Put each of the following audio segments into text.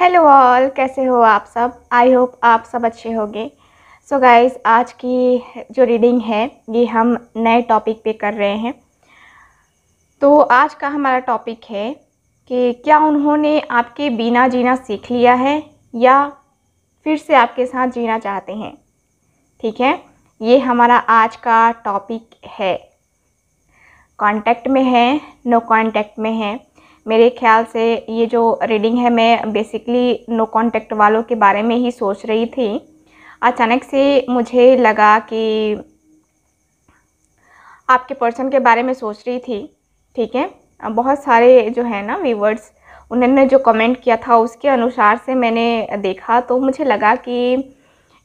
Hello all कैसे हो आप सब आई होप आप सब अच्छे होंगे सो गाइस आज की जो रीडिंग है ये हम नए टॉपिक पे कर रहे हैं तो आज का हमारा टॉपिक है कि क्या उन्होंने आपके बिना जीना सीख लिया है या फिर से आपके साथ जीना चाहते हैं ठीक है ये हमारा आज का टॉपिक है कांटेक्ट में है नो कांटेक्ट में है मेरे ख्याल से ये जो रीडिंग है मैं बेसिकली नो कांटेक्ट वालों के बारे में ही सोच रही थी अचानक से मुझे लगा कि आपके पर्सन के बारे में सोच रही थी ठीक है बहुत सारे जो है ना व्यूवर्स उन्होंने जो कमेंट किया था उसके अनुसार से मैंने देखा तो मुझे लगा कि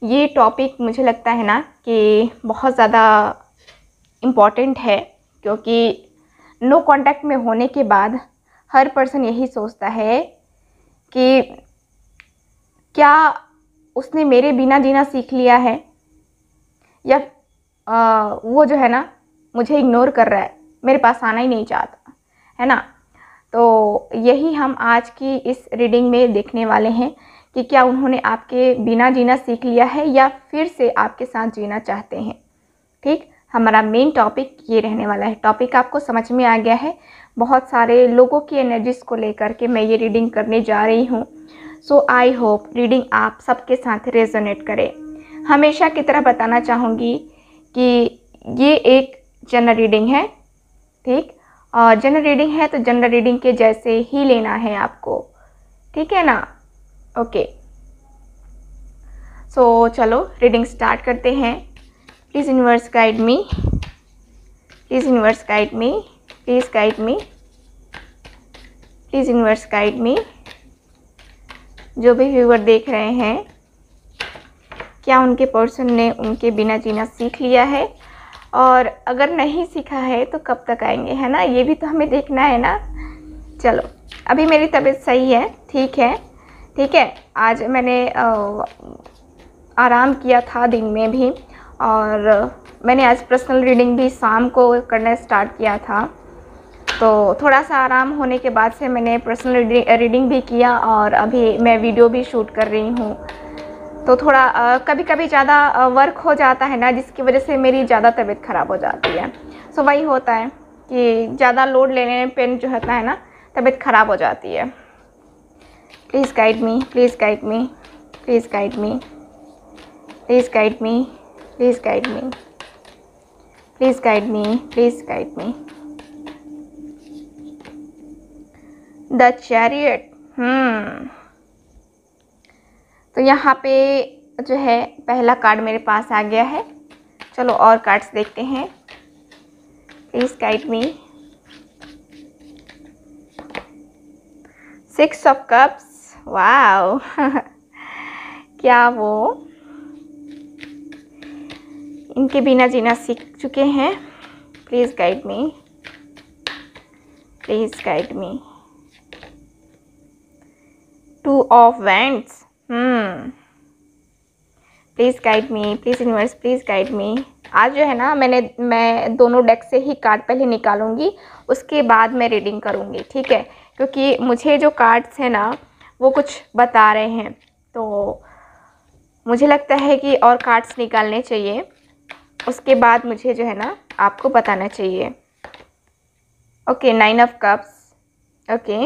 ये टॉपिक मुझे लगता है ना कि बहुत ज़्यादा इम्पॉर्टेंट है क्योंकि नो कांटेक्ट में होने के बाद हर पर्सन यही सोचता है कि क्या उसने मेरे बिना जीना सीख लिया है या आ, वो जो है ना मुझे इग्नोर कर रहा है मेरे पास आना ही नहीं चाहता है ना तो यही हम आज की इस रीडिंग में देखने वाले हैं कि क्या उन्होंने आपके बिना जीना सीख लिया है या फिर से आपके साथ जीना चाहते हैं ठीक हमारा मेन टॉपिक ये रहने वाला है टॉपिक आपको समझ में आ गया है बहुत सारे लोगों की एनर्जीज को लेकर के मैं ये रीडिंग करने जा रही हूँ सो आई होप रीडिंग आप सबके साथ रेजोनेट करे हमेशा की तरह बताना चाहूँगी कि ये एक जनरल रीडिंग है ठीक और जनरल रीडिंग है तो जनरल रीडिंग के जैसे ही लेना है आपको ठीक है ना ओके सो so, चलो रीडिंग स्टार्ट करते हैं please universe guide me please universe guide me please guide me please universe guide me जो भी व्यूवर देख रहे हैं क्या उनके पर्सन ने उनके बिना जीना सीख लिया है और अगर नहीं सीखा है तो कब तक आएंगे है ना ये भी तो हमें देखना है ना चलो अभी मेरी तबीयत सही है ठीक है ठीक है आज मैंने आराम किया था दिन में भी और मैंने आज पर्सनल रीडिंग भी शाम को करना स्टार्ट किया था तो थोड़ा सा आराम होने के बाद से मैंने पर्सनल रीडिंग भी किया और अभी मैं वीडियो भी शूट कर रही हूँ तो थोड़ा कभी कभी ज़्यादा वर्क हो जाता है ना जिसकी वजह से मेरी ज़्यादा तबीयत ख़राब हो जाती है सो वही होता है कि ज़्यादा लोड लेने में पेन जो होता है ना तबीयत ख़राब हो जाती है please guide me please guide me please guide me please guide me please guide me please guide me please guide me the chariot hmm. तो यहाँ पे जो है पहला कार्ड मेरे पास आ गया है चलो और कार्ड्स देखते हैं please guide me six of cups wow क्या वो इनके बिना जीना सीख चुके हैं please guide me please guide me two of wands hmm please guide me please universe please guide me आज जो है ना मैंने मैं दोनों डेक से ही कार्ड पहले निकालूंगी उसके बाद मैं रीडिंग करूंगी ठीक है क्योंकि मुझे जो कार्ड्स हैं ना वो कुछ बता रहे हैं तो मुझे लगता है कि और कार्ड्स निकालने चाहिए उसके बाद मुझे जो है ना आपको बताना चाहिए okay nine of cups okay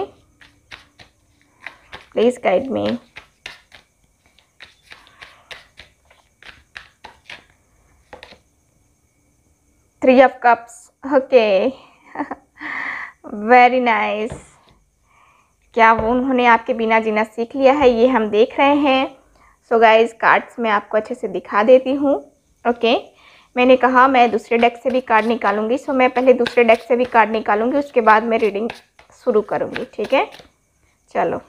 Please guide me. Three of Cups. Okay. Very nice nice. क्या वो उन्होंने आपके बिना जीना सीख लिया है ये हम देख रहे हैं सो गाइज कार्ड्स मैं आपको अच्छे से दिखा देती हूँ ओके okay? मैंने कहा मैं दूसरे डेक से भी कार्ड निकालूंगी सो so, मैं पहले दूसरे डेक से भी कार्ड निकालूंगी उसके बाद मैं रीडिंग शुरू करूँगी ठीक है चलो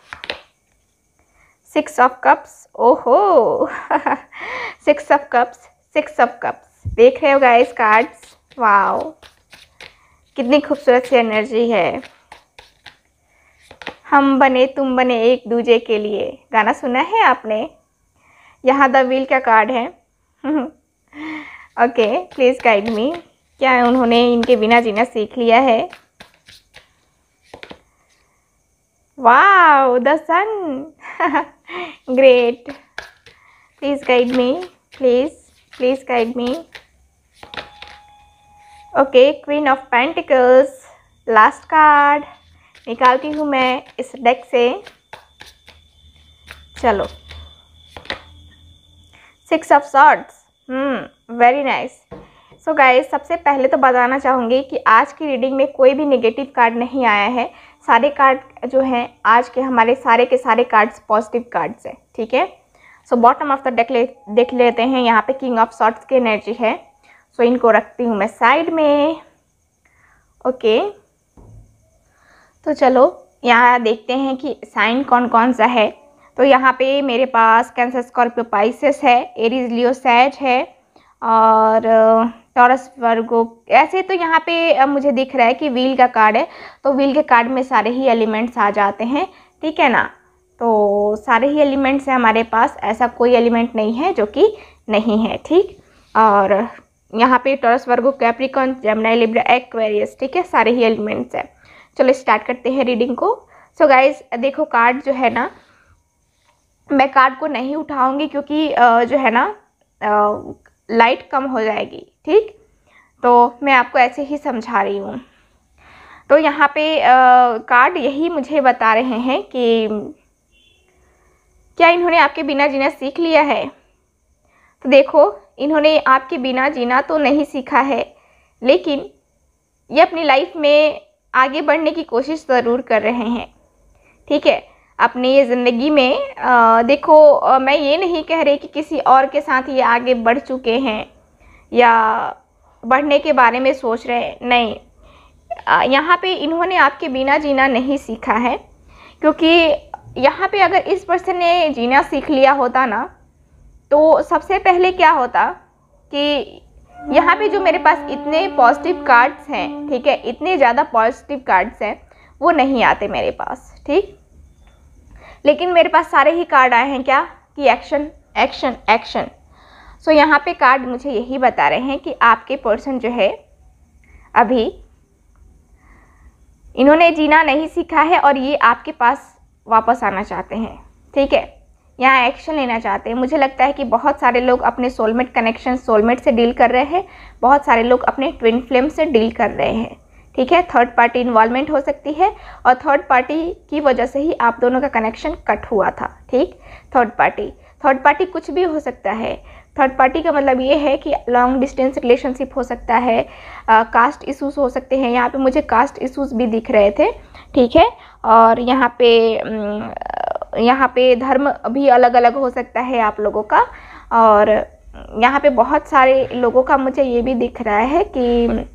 सिक्स ऑफ कप्स ओहो six of cups six of cups देख रहे हो गाइस कार्ड्स वाओ कितनी खूबसूरत सी एनर्जी है हम बने तुम बने एक दूजे के लिए गाना सुना है आपने यहाँ द व्हील का कार्ड है ओके प्लीज़ गाइड मी क्या उन्होंने इनके बिना जीना सीख लिया है Wow, the sun. Great. Please guide me. Please, please guide me. Okay queen of pentacles last card निकालती हूँ मैं इस डेक से चलो six of swords very nice so guys सबसे पहले तो बताना चाहूँगी कि आज की रीडिंग में कोई भी नेगेटिव कार्ड नहीं आया है सारे कार्ड जो हैं आज के हमारे सारे के सारे कार्ड्स पॉजिटिव कार्ड्स हैं ठीक है so bottom of the deck ले देख लेते हैं यहाँ पे किंग ऑफ शॉर्ट्स की एनर्जी है सो so, इनको रखती हूँ मैं साइड में ओके okay. तो चलो यहाँ देखते हैं कि साइन कौन कौन सा है तो यहाँ पे मेरे पास कैंसर स्कॉर्पियो पाइसिस है एरीज लियो सैज है और टॉरस वर्गो ऐसे तो यहाँ पे मुझे दिख रहा है कि व्हील का कार्ड है तो व्हील के कार्ड में सारे ही एलिमेंट्स आ जाते हैं ठीक है ना तो सारे ही एलिमेंट्स हैं हमारे पास ऐसा कोई एलिमेंट नहीं है जो कि नहीं है ठीक और यहाँ पे Taurus Virgo Capricorn Gemini Libra Aquarius ठीक है सारे ही एलिमेंट्स हैं चलो स्टार्ट करते हैं रीडिंग को सो so गाइज देखो कार्ड जो है ना मैं कार्ड को नहीं उठाऊंगी क्योंकि जो है ना लाइट कम हो जाएगी ठीक तो मैं आपको ऐसे ही समझा रही हूँ तो यहाँ पे आ, कार्ड यही मुझे बता रहे हैं कि क्या इन्होंने आपके बिना जीना सीख लिया है तो देखो इन्होंने आपके बिना जीना तो नहीं सीखा है लेकिन ये अपनी लाइफ में आगे बढ़ने की कोशिश ज़रूर कर रहे हैं ठीक है अपनी ये ज़िंदगी में आ, देखो आ, मैं ये नहीं कह रही कि किसी और के साथ ये आगे बढ़ चुके हैं या बढ़ने के बारे में सोच रहे हैं नहीं यहाँ पे इन्होंने आपके बिना जीना नहीं सीखा है क्योंकि यहाँ पे अगर इस पर्सन ने जीना सीख लिया होता ना तो सबसे पहले क्या होता कि यहाँ पे जो मेरे पास इतने पॉजिटिव कार्ड्स हैं ठीक है इतने ज़्यादा पॉजिटिव कार्ड्स हैं वो नहीं आते मेरे पास ठीक लेकिन मेरे पास सारे ही कार्ड आए हैं क्या कि एक्शन एक्शन एक्शन सो यहाँ पे कार्ड मुझे यही बता रहे हैं कि आपके पर्सन जो है अभी इन्होंने जीना नहीं सीखा है और ये आपके पास वापस आना चाहते हैं ठीक है यहाँ एक्शन लेना चाहते हैं मुझे लगता है कि बहुत सारे लोग अपने सोलमेट कनेक्शन सोलमेट से डील कर रहे हैं बहुत सारे लोग अपने ट्विन फ्लेम से डील कर रहे हैं ठीक है थर्ड पार्टी इन्वॉल्वमेंट हो सकती है और थर्ड पार्टी की वजह से ही आप दोनों का कनेक्शन कट हुआ था ठीक थर्ड पार्टी थर्ड पार्टी कुछ भी हो सकता है थर्ड पार्टी का मतलब ये है कि लॉन्ग डिस्टेंस रिलेशनशिप हो सकता है कास्ट इशूज़ हो सकते हैं यहाँ पे मुझे कास्ट इशूज़ भी दिख रहे थे ठीक है और यहाँ पे यहाँ पे धर्म भी अलग अलग हो सकता है आप लोगों का और यहाँ पे बहुत सारे लोगों का मुझे ये भी दिख रहा है कि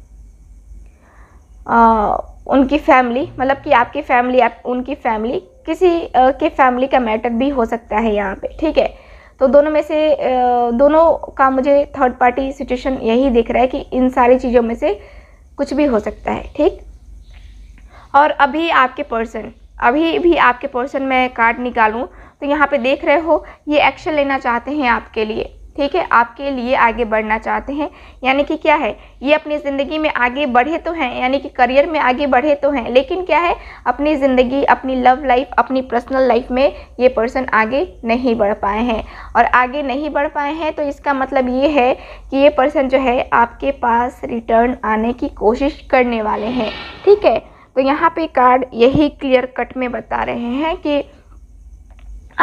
आ, उनकी फैमिली मतलब कि आपकी फैमिली आप उनकी फैमिली किसी आ, के फैमिली का मैटर भी हो सकता है यहाँ पे ठीक है तो दोनों में से आ, दोनों का मुझे थर्ड पार्टी सिचुएशन यही दिख रहा है कि इन सारी चीज़ों में से कुछ भी हो सकता है ठीक और अभी आपके पर्सन अभी भी आपके पर्सन मैं कार्ड निकालूँ तो यहाँ पे देख रहे हो ये एक्शन लेना चाहते हैं आपके लिए ठीक है आपके लिए आगे बढ़ना चाहते हैं यानी कि क्या है ये अपनी ज़िंदगी में आगे बढ़े तो हैं यानी कि करियर में आगे बढ़े तो हैं लेकिन क्या है अपनी ज़िंदगी अपनी लव लाइफ अपनी पर्सनल लाइफ में ये पर्सन आगे नहीं बढ़ पाए हैं और आगे नहीं बढ़ पाए हैं तो इसका मतलब ये है कि ये पर्सन जो है आपके पास रिटर्न आने की कोशिश करने वाले हैं ठीक है तो यहाँ पर कार्ड यही क्लियर कट में बता रहे हैं कि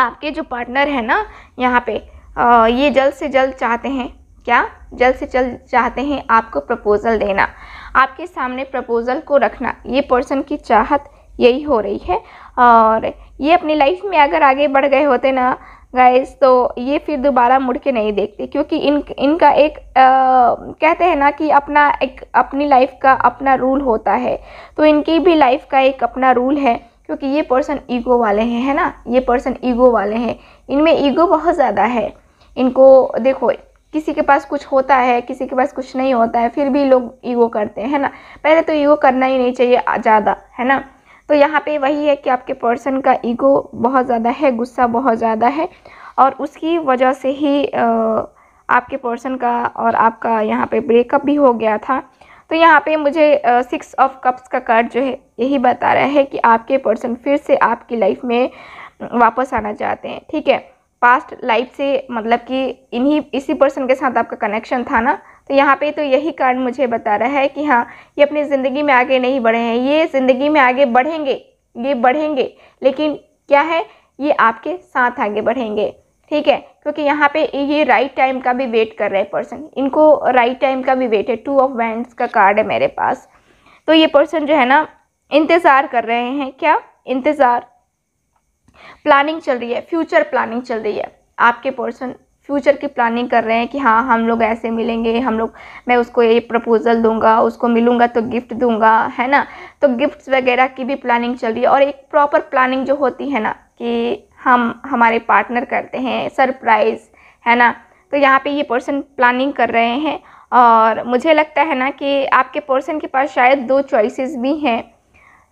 आपके जो पार्टनर है ना यहाँ पर ये जल्द से जल्द चाहते हैं क्या जल्द से जल्द चाहते हैं आपको प्रपोज़ल देना आपके सामने प्रपोज़ल को रखना ये पर्सन की चाहत यही हो रही है और ये अपनी लाइफ में अगर आगे बढ़ गए होते ना गाइस तो ये फिर दोबारा मुड़ के नहीं देखते क्योंकि इन इनका एक आ, कहते हैं ना कि अपना एक अपनी लाइफ का अपना रूल होता है तो इनकी भी लाइफ का एक अपना रूल है क्योंकि ये पर्सन ईगो वाले हैं है ना ये पर्सन ईगो वाले हैं इनमें ईगो बहुत ज़्यादा है इनको देखो किसी के पास कुछ होता है किसी के पास कुछ नहीं होता है फिर भी लोग ईगो करते हैं ना पहले तो ईगो करना ही नहीं चाहिए ज़्यादा है ना तो यहाँ पे वही है कि आपके पर्सन का ईगो बहुत ज़्यादा है गुस्सा बहुत ज़्यादा है और उसकी वजह से ही आपके पर्सन का और आपका यहाँ पे ब्रेकअप भी हो गया था तो यहाँ पे मुझे सिक्स ऑफ कप्स का कार्ड जो है यही बता रहा है कि आपके पर्सन फिर से आपकी लाइफ में वापस आना चाहते हैं ठीक है पास्ट लाइफ से मतलब कि इन्हीं इसी पर्सन के साथ आपका कनेक्शन था ना तो यहाँ पे तो यही कारण मुझे बता रहा है कि हाँ ये अपनी ज़िंदगी में आगे नहीं बढ़े हैं ये ज़िंदगी में आगे बढ़ेंगे ये बढ़ेंगे लेकिन क्या है ये आपके साथ आगे बढ़ेंगे ठीक है क्योंकि यहाँ पे ये राइट टाइम का भी वेट कर रहे हैं पर्सन इनको राइट टाइम का भी वेट है टू ऑफ वैंड्स का कार्ड है मेरे पास तो ये पर्सन जो है ना इंतज़ार कर रहे हैं क्या इंतज़ार प्लानिंग चल रही है फ्यूचर प्लानिंग चल रही है आपके पर्सन फ्यूचर की प्लानिंग कर रहे हैं कि हाँ हम लोग ऐसे मिलेंगे हम लोग मैं उसको ये प्रपोज़ल दूंगा उसको मिलूंगा तो गिफ्ट दूंगा है ना तो गिफ्ट्स वगैरह की भी प्लानिंग चल रही है और एक प्रॉपर प्लानिंग जो होती है ना कि हम हमारे पार्टनर करते हैं सरप्राइज़ है ना तो यहाँ पे ये पर्सन प्लानिंग कर रहे हैं और मुझे लगता है ना कि आपके पर्सन के पास शायद दो चॉइसेस भी हैं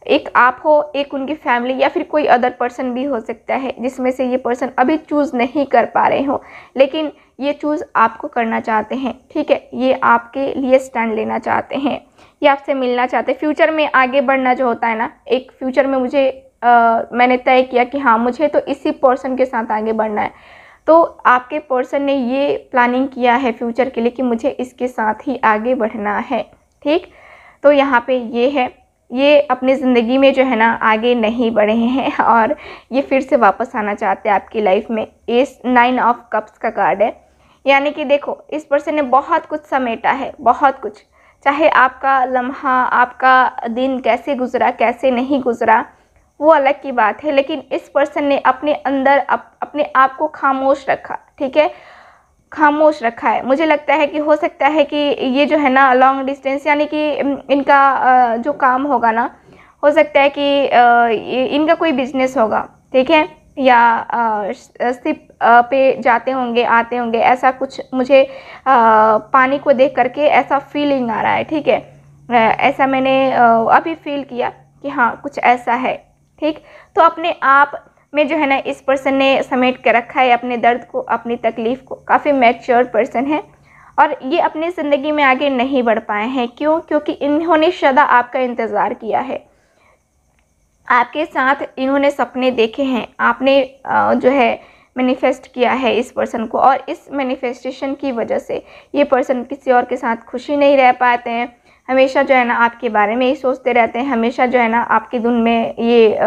एक आप हो एक उनकी फैमिली या फिर कोई अदर पर्सन भी हो सकता है जिसमें से ये पर्सन अभी चूज़ नहीं कर पा रहे हो लेकिन ये चूज़ आपको करना चाहते हैं ठीक है ये आपके लिए स्टैंड लेना चाहते हैं ये आपसे मिलना चाहते हैं फ्यूचर में आगे बढ़ना जो होता है ना एक फ्यूचर में मुझे आ, मैंने तय किया कि हाँ मुझे तो इसी पर्सन के साथ आगे बढ़ना है तो आपके पर्सन ने ये प्लानिंग किया है फ्यूचर के लिए कि मुझे इसके साथ ही आगे बढ़ना है ठीक तो यहाँ पे ये है ये अपनी ज़िंदगी में जो है ना आगे नहीं बढ़े हैं और ये फिर से वापस आना चाहते हैं आपकी लाइफ में इस नाइन ऑफ कप्स का कार्ड है यानी कि देखो इस पर्सन ने बहुत कुछ समेटा है बहुत कुछ चाहे आपका लम्हा आपका दिन कैसे गुजरा कैसे नहीं गुजरा वो अलग की बात है लेकिन इस पर्सन ने अपने अंदर अप, अपने आप को खामोश रखा ठीक है खामोश रखा है मुझे लगता है कि हो सकता है कि ये जो है ना लॉन्ग डिस्टेंस यानी कि इनका जो काम होगा ना हो सकता है कि इनका कोई बिजनेस होगा ठीक है या सिप पे जाते होंगे आते होंगे ऐसा कुछ मुझे पानी को देख करके ऐसा फीलिंग आ रहा है ठीक है ऐसा मैंने अभी फील किया कि हाँ कुछ ऐसा है ठीक तो अपने आप में जो है ना इस पर्सन ने समेट कर रखा है अपने दर्द को अपनी तकलीफ़ को काफ़ी मैच्योर पर्सन है और ये अपनी ज़िंदगी में आगे नहीं बढ़ पाए हैं क्यों क्योंकि इन्होंने सदा आपका इंतज़ार किया है आपके साथ इन्होंने सपने देखे हैं आपने जो है मैनिफेस्ट किया है इस पर्सन को और इस मैनिफेस्टेशन की वजह से ये पर्सन किसी और के साथ खुशी नहीं रह पाते हैं हमेशा जो है ना आपके बारे में ही सोचते रहते हैं हमेशा जो है ना आपके धुन में ये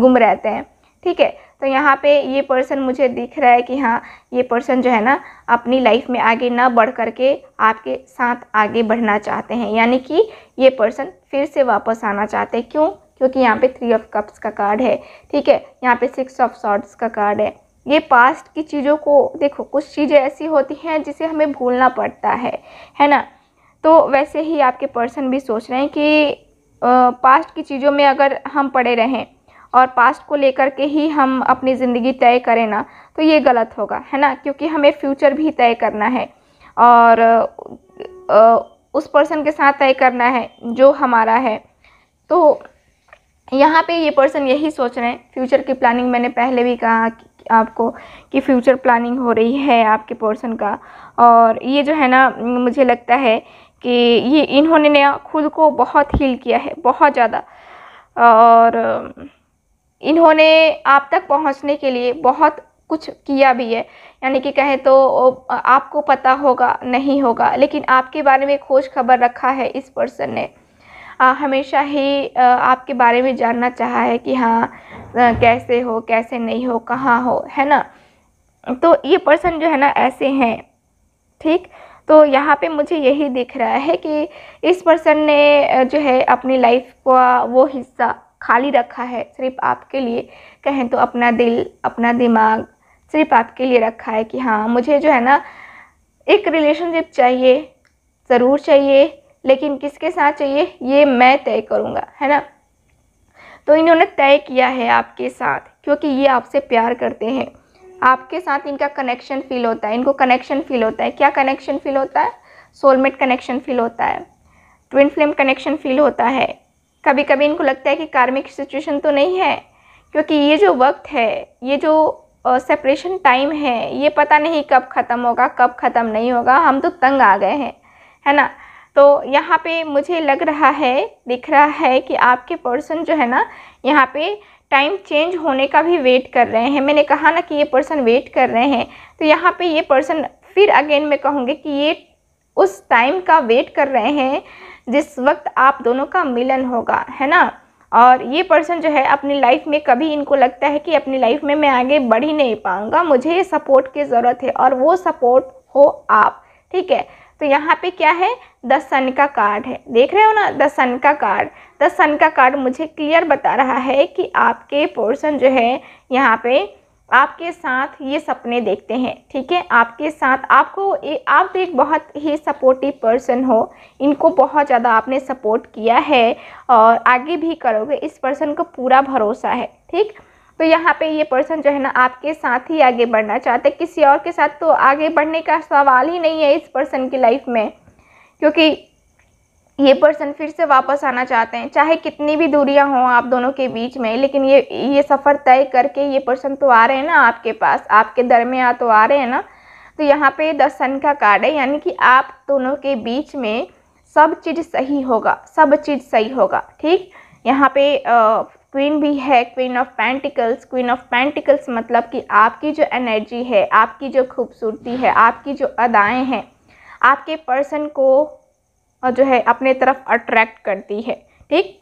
गुम रहते हैं ठीक है तो यहाँ पे ये पर्सन मुझे दिख रहा है कि हाँ ये पर्सन जो है ना अपनी लाइफ में आगे ना बढ़ करके आपके साथ आगे बढ़ना चाहते हैं यानी कि ये पर्सन फिर से वापस आना चाहते हैं क्यों क्योंकि यहाँ पे थ्री ऑफ कप्स का कार्ड है ठीक है यहाँ पे सिक्स ऑफ शॉर्ट्स का कार्ड है ये पास्ट की चीज़ों को देखो कुछ चीज़ें ऐसी होती हैं जिसे हमें भूलना पड़ता है है ना तो वैसे ही आपके पर्सन भी सोच रहे हैं कि पास्ट की चीज़ों में अगर हम पड़े रहें और पास्ट को लेकर के ही हम अपनी ज़िंदगी तय करें ना तो ये गलत होगा है ना क्योंकि हमें फ्यूचर भी तय करना है और उस पर्सन के साथ तय करना है जो हमारा है तो यहाँ पे ये पर्सन यही सोच रहे हैं फ्यूचर की प्लानिंग मैंने पहले भी कहा कि आपको कि फ्यूचर प्लानिंग हो रही है आपके पर्सन का और ये जो है ना मुझे लगता है कि ये इन्होंने नया खुद को बहुत हील किया है बहुत ज़्यादा और इन्होंने आप तक पहुंचने के लिए बहुत कुछ किया भी है यानी कि कहें तो आपको पता होगा नहीं होगा लेकिन आपके बारे में खोज खबर रखा है इस पर्सन ने आ, हमेशा ही आ, आपके बारे में जानना चाहा है कि हाँ आ, कैसे हो कैसे नहीं हो कहाँ हो है ना तो ये पर्सन जो है ना ऐसे हैं ठीक तो यहाँ पे मुझे यही दिख रहा है कि इस पर्सन ने जो है अपनी लाइफ का वो हिस्सा खाली रखा है सिर्फ आपके लिए कहें तो अपना दिल अपना दिमाग सिर्फ आपके लिए रखा है कि हाँ मुझे जो है ना एक रिलेशनशिप चाहिए ज़रूर चाहिए लेकिन किसके साथ चाहिए ये मैं तय करूँगा है ना तो इन्होंने तय किया है आपके साथ क्योंकि ये आपसे प्यार करते हैं आपके साथ इनका कनेक्शन फील होता है इनको कनेक्शन फील होता है क्या कनेक्शन फील होता है सोलमेट कनेक्शन फील होता है ट्विन फ्लेम कनेक्शन फील होता है कभी कभी इनको लगता है कि कार्मिक सिचुएशन तो नहीं है क्योंकि ये जो वक्त है ये जो सेपरेशन टाइम है ये पता नहीं कब ख़त्म होगा कब ख़त्म नहीं होगा हम तो तंग आ गए हैं है ना तो यहाँ पे मुझे लग रहा है दिख रहा है कि आपके पर्सन जो है ना यहाँ पे टाइम चेंज होने का भी वेट कर रहे हैं मैंने कहा ना कि ये पर्सन वेट कर रहे हैं तो यहाँ पे ये पर्सन फिर अगेन मैं कहूँगी कि ये उस टाइम का वेट कर रहे हैं जिस वक्त आप दोनों का मिलन होगा है ना और ये पर्सन जो है अपनी लाइफ में कभी इनको लगता है कि अपनी लाइफ में मैं आगे बढ़ ही नहीं पाऊँगा मुझे ये सपोर्ट की ज़रूरत है और वो सपोर्ट हो आप ठीक है तो यहाँ पे क्या है द सन का कार्ड है देख रहे हो ना द सन का कार्ड द सन का कार्ड मुझे क्लियर बता रहा है कि आपके पोर्सन जो है यहाँ पे आपके साथ ये सपने देखते हैं ठीक है आपके साथ आपको ए, आप तो एक बहुत ही सपोर्टिव पर्सन हो इनको बहुत ज़्यादा आपने सपोर्ट किया है और आगे भी करोगे इस पर्सन को पूरा भरोसा है ठीक तो यहाँ पे ये पर्सन जो है ना आपके साथ ही आगे बढ़ना चाहते किसी और के साथ तो आगे बढ़ने का सवाल ही नहीं है इस पर्सन की लाइफ में क्योंकि ये पर्सन फिर से वापस आना चाहते हैं चाहे कितनी भी दूरियां हों आप दोनों के बीच में लेकिन ये ये सफ़र तय करके ये पर्सन तो आ रहे हैं ना आपके पास आपके दर आ तो आ रहे हैं ना तो यहाँ पे द सन का कार्ड है यानी कि आप दोनों के बीच में सब चीज़ सही होगा सब चीज़ सही होगा ठीक यहाँ पे क्वीन भी है queen of pentacles queen of pentacles मतलब कि आपकी जो एनर्जी है आपकी जो खूबसूरती है आपकी जो अदाएँ हैं आपके पर्सन को और जो है अपने तरफ अट्रैक्ट करती है ठीक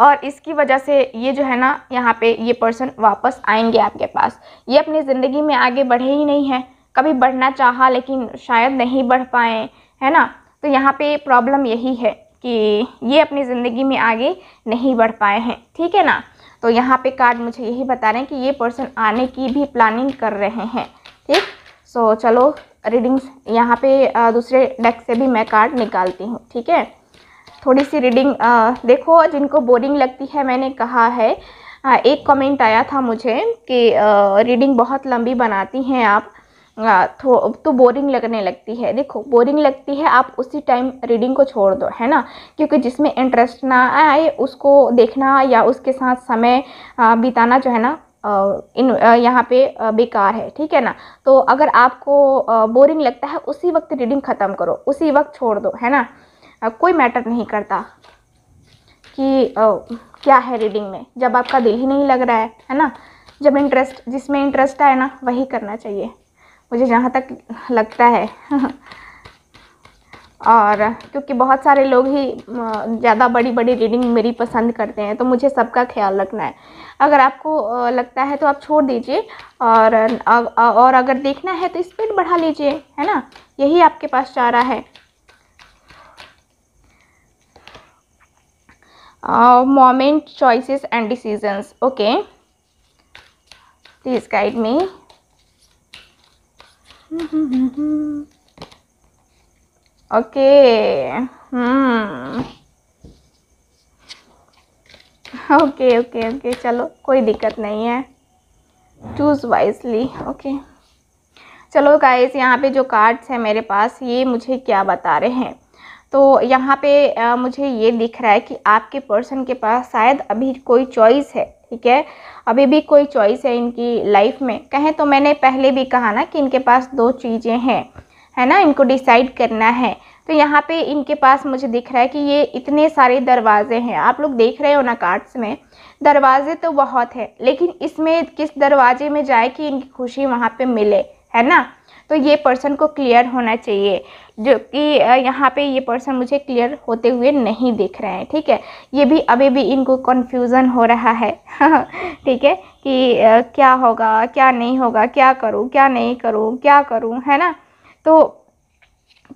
और इसकी वजह से ये जो है ना यहाँ पे ये पर्सन वापस आएंगे आपके पास ये अपनी ज़िंदगी में आगे बढ़े ही नहीं हैं कभी बढ़ना चाहा लेकिन शायद नहीं बढ़ पाए है ना तो यहाँ पे प्रॉब्लम यही है कि ये अपनी ज़िंदगी में आगे नहीं बढ़ पाए हैं ठीक है ना तो यहाँ पे कार्ड मुझे यही बता रहे हैं कि ये पर्सन आने की भी प्लानिंग कर रहे हैं ठीक सो चलो रीडिंग्स यहाँ पे दूसरे डेक से भी मैं कार्ड निकालती हूँ ठीक है थोड़ी सी रीडिंग देखो जिनको बोरिंग लगती है मैंने कहा है एक कमेंट आया था मुझे कि रीडिंग बहुत लंबी बनाती हैं आप तो बोरिंग लगने लगती है देखो बोरिंग लगती है आप उसी टाइम रीडिंग को छोड़ दो है ना क्योंकि जिसमें इंटरेस्ट ना आए उसको देखना या उसके साथ समय बिताना जो है ना इन यहाँ पे बेकार है ठीक है ना तो अगर आपको बोरिंग लगता है उसी वक्त रीडिंग ख़त्म करो उसी वक्त छोड़ दो है ना कोई मैटर नहीं करता कि क्या है रीडिंग में जब आपका दिल ही नहीं लग रहा है है ना जब इंटरेस्ट जिसमें इंटरेस्ट आए ना वही करना चाहिए मुझे जहाँ तक लगता है और क्योंकि बहुत सारे लोग ही ज़्यादा बड़ी बड़ी रीडिंग मेरी पसंद करते हैं तो मुझे सबका ख्याल रखना है अगर आपको लगता है तो आप छोड़ दीजिए और और अगर देखना है तो स्पीड बढ़ा लीजिए है ना यही आपके पास चारा है moment choices and decisions okay please guide me okay hmm. Okay okay okay चलो कोई दिक्कत नहीं है चूज़ वाइजली ओके चलो गाइस यहाँ पे जो कार्ड्स हैं मेरे पास ये मुझे क्या बता रहे हैं तो यहाँ पे आ, मुझे ये दिख रहा है कि आपके पर्सन के पास शायद अभी कोई चॉइस है ठीक है अभी भी कोई चॉइस है इनकी लाइफ में कहें तो मैंने पहले भी कहा ना कि इनके पास दो चीज़ें हैं है ना इनको डिसाइड करना है तो यहाँ पे इनके पास मुझे दिख रहा है कि ये इतने सारे दरवाजे हैं आप लोग देख रहे हो ना कार्ड्स में दरवाजे तो बहुत हैं लेकिन इसमें किस दरवाजे में जाए कि इनकी खुशी वहाँ पे मिले है ना तो ये पर्सन को क्लियर होना चाहिए जो कि यहाँ पे ये पर्सन मुझे क्लियर होते हुए नहीं दिख रहे हैं ठीक है ये भी अभी भी इनको कन्फ्यूज़न हो रहा है ठीक है कि क्या होगा क्या नहीं होगा क्या करूँ क्या नहीं करूँ क्या करूँ है ना तो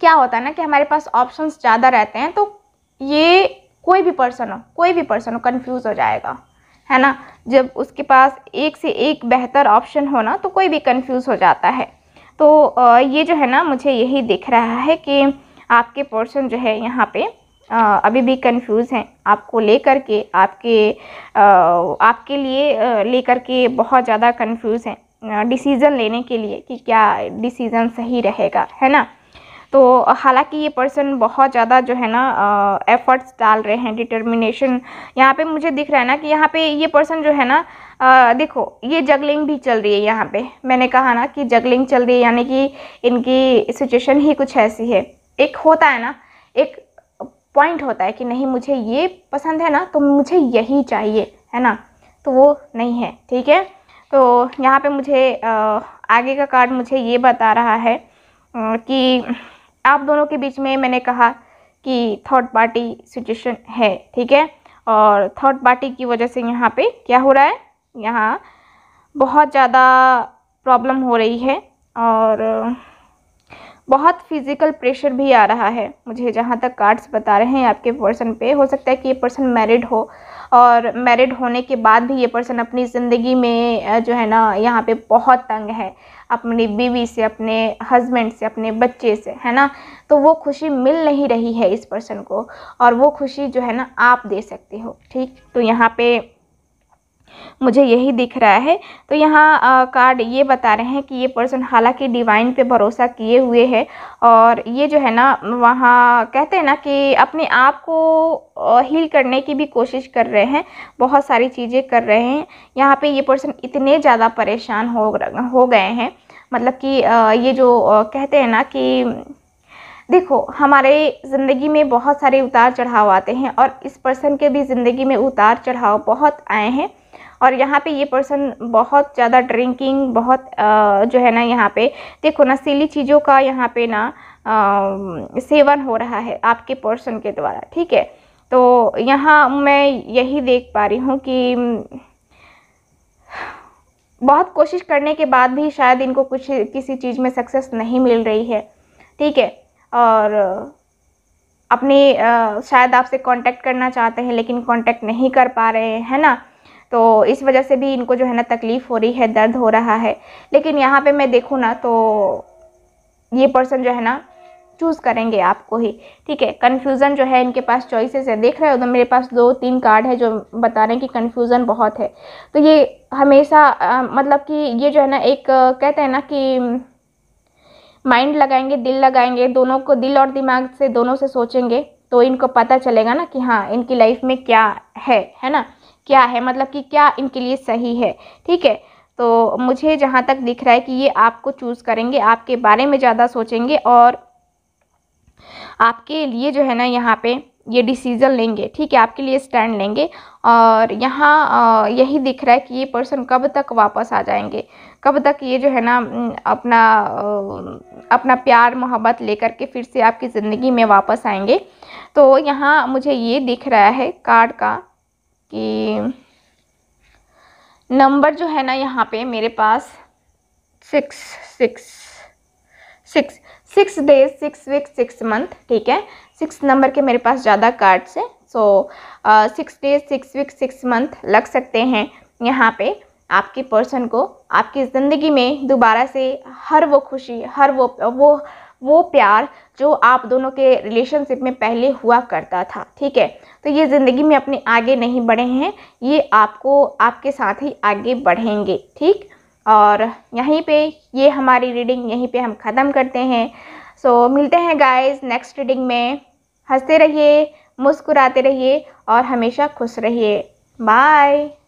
क्या होता है ना कि हमारे पास ऑप्शंस ज़्यादा रहते हैं तो ये कोई भी पर्सन हो कोई भी पर्सन हो कन्फ्यूज़ हो जाएगा है ना जब उसके पास एक से एक बेहतर ऑप्शन हो ना तो कोई भी कन्फ्यूज़ हो जाता है तो ये जो है ना मुझे यही दिख रहा है कि आपके पर्सन जो है यहाँ पे अभी भी कन्फ्यूज़ हैं आपको लेकर के आपके आपके लिए लेकर के बहुत ज़्यादा कन्फ्यूज़ हैं डिसीज़न लेने के लिए कि क्या डिसीज़न सही रहेगा है ना तो हालांकि ये पर्सन बहुत ज़्यादा जो है ना एफ़र्ट्स डाल रहे हैं डिटर्मिनेशन यहाँ पे मुझे दिख रहा है ना कि यहाँ पे ये पर्सन जो है ना आ, देखो ये जगलिंग भी चल रही है यहाँ पे मैंने कहा ना कि जगलिंग चल रही है यानी कि इनकी सिचुएशन ही कुछ ऐसी है एक होता है ना एक पॉइंट होता है कि नहीं मुझे ये पसंद है ना तो मुझे यही चाहिए है ना तो वो नहीं है ठीक है तो यहाँ पे मुझे आगे का कार्ड मुझे ये बता रहा है कि आप दोनों के बीच में मैंने कहा कि थर्ड पार्टी सिचुएशन है ठीक है और थर्ड पार्टी की वजह से यहाँ पे क्या हो रहा है यहाँ बहुत ज़्यादा प्रॉब्लम हो रही है और बहुत फिज़िकल प्रेशर भी आ रहा है मुझे जहाँ तक कार्ड्स बता रहे हैं आपके पर्सन पे हो सकता है कि ये पर्सन मैरिड हो और मैरिड होने के बाद भी ये पर्सन अपनी ज़िंदगी में जो है ना यहाँ पे बहुत तंग है अपनी बीवी से अपने हस्बैंड से अपने बच्चे से है ना तो वो खुशी मिल नहीं रही है इस पर्सन को और वो खुशी जो है ना आप दे सकते हो ठीक तो यहाँ पे मुझे यही दिख रहा है तो यहाँ कार्ड ये बता रहे हैं कि ये पर्सन हालांकि डिवाइन पे भरोसा किए हुए है और ये जो है ना वहाँ कहते हैं ना कि अपने आप को हील करने की भी कोशिश कर रहे हैं बहुत सारी चीज़ें कर रहे हैं यहाँ पे ये पर्सन इतने ज़्यादा परेशान हो हो गए हैं मतलब कि ये जो कहते हैं ना कि देखो हमारे ज़िंदगी में बहुत सारे उतार चढ़ाव आते हैं और इस पर्सन के भी ज़िंदगी में उतार चढ़ाव बहुत आए हैं और यहाँ पे ये पर्सन बहुत ज़्यादा ड्रिंकिंग बहुत आ, जो है ना यहाँ पे देखो ना सीली चीज़ों का यहाँ पे ना आ, सेवन हो रहा है आपके पर्सन के द्वारा ठीक है तो यहाँ मैं यही देख पा रही हूँ कि बहुत कोशिश करने के बाद भी शायद इनको कुछ किसी चीज़ में सक्सेस नहीं मिल रही है ठीक है और अपने शायद आपसे कांटेक्ट करना चाहते हैं लेकिन कांटेक्ट नहीं कर पा रहे हैं है ना तो इस वजह से भी इनको जो है ना तकलीफ़ हो रही है दर्द हो रहा है लेकिन यहाँ पे मैं देखूँ ना तो ये पर्सन जो है ना चूज़ करेंगे आपको ही ठीक है कन्फ्यूज़न जो है इनके पास चॉइसेस है देख रहे हो तो मेरे पास दो तीन कार्ड है जो बता रहे हैं कि कन्फ्यूज़न बहुत है तो ये हमेशा आ, मतलब कि ये जो है ना एक कहते हैं ना कि माइंड लगाएंगे दिल लगाएंगे दोनों को दिल और दिमाग से दोनों से सोचेंगे तो इनको पता चलेगा ना कि हाँ इनकी लाइफ में क्या है है ना क्या है मतलब कि क्या इनके लिए सही है ठीक है तो मुझे जहाँ तक दिख रहा है कि ये आपको चूज़ करेंगे आपके बारे में ज़्यादा सोचेंगे और आपके लिए जो है ना यहाँ पे ये डिसीज़न लेंगे ठीक है आपके लिए स्टैंड लेंगे और यहाँ यही दिख रहा है कि ये पर्सन कब तक वापस आ जाएंगे कब तक ये जो है ना अपना अपना प्यार मोहब्बत लेकर के फिर से आपकी ज़िंदगी में वापस आएंगे तो यहाँ मुझे ये दिख रहा है कार्ड का कि नंबर जो है ना यहाँ पे मेरे पास six six six six days six weeks six month ठीक है सिक्स नंबर के मेरे पास ज़्यादा कार्ड्स हैं so six days six week six month लग सकते हैं यहाँ पे आपकी पर्सन को आपकी ज़िंदगी में दोबारा से हर वो खुशी हर वो वो वो प्यार जो आप दोनों के रिलेशनशिप में पहले हुआ करता था ठीक है तो ये ज़िंदगी में अपने आगे नहीं बढ़े हैं ये आपको आपके साथ ही आगे बढ़ेंगे ठीक और यहीं पे ये हमारी रीडिंग यहीं पे हम ख़त्म करते हैं सो so, मिलते हैं गाइस नेक्स्ट रीडिंग में हंसते रहिए मुस्कुराते रहिए और हमेशा खुश रहिए बाय